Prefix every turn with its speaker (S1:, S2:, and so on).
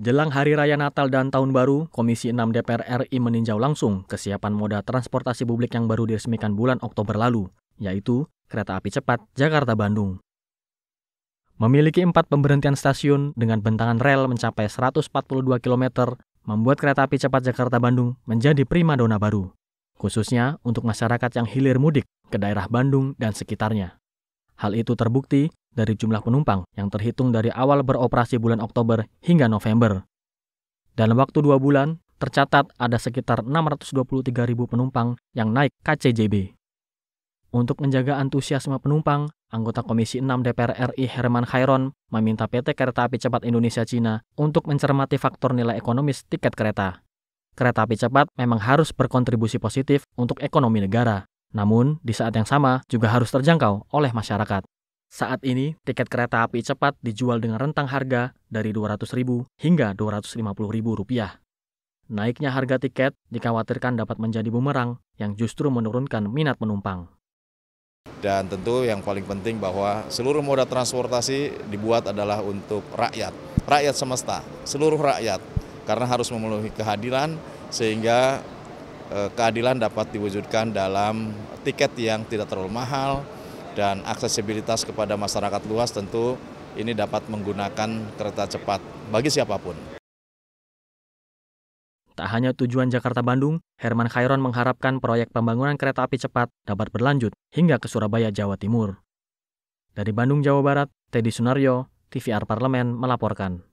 S1: Jelang Hari Raya Natal dan Tahun Baru, Komisi 6 DPR RI meninjau langsung kesiapan moda transportasi publik yang baru diresmikan bulan Oktober lalu, yaitu kereta api cepat Jakarta-Bandung. Memiliki empat pemberhentian stasiun dengan bentangan rel mencapai 142 km, membuat kereta api cepat Jakarta-Bandung menjadi prima dona baru, khususnya untuk masyarakat yang hilir mudik ke daerah Bandung dan sekitarnya. Hal itu terbukti dari jumlah penumpang yang terhitung dari awal beroperasi bulan Oktober hingga November. Dalam waktu dua bulan, tercatat ada sekitar 623 ribu penumpang yang naik KCJB. Untuk menjaga antusiasme penumpang, anggota Komisi 6 DPR RI Herman Khairon meminta PT Kereta Api Cepat Indonesia Cina untuk mencermati faktor nilai ekonomis tiket kereta. Kereta api cepat memang harus berkontribusi positif untuk ekonomi negara, namun di saat yang sama juga harus terjangkau oleh masyarakat. Saat ini, tiket kereta api cepat dijual dengan rentang harga dari Rp200.000 hingga Rp250.000. Naiknya harga tiket dikhawatirkan dapat menjadi bumerang yang justru menurunkan minat penumpang.
S2: Dan tentu yang paling penting bahwa seluruh moda transportasi dibuat adalah untuk rakyat, rakyat semesta, seluruh rakyat. Karena harus memenuhi kehadiran sehingga eh, keadilan dapat diwujudkan dalam tiket yang tidak terlalu mahal, dan aksesibilitas kepada masyarakat luas tentu ini dapat menggunakan kereta cepat bagi siapapun.
S1: Tak hanya tujuan Jakarta-Bandung, Herman Khairon mengharapkan proyek pembangunan kereta api cepat dapat berlanjut hingga ke Surabaya, Jawa Timur. Dari Bandung, Jawa Barat, Teddy Sunaryo, TVR Parlemen melaporkan.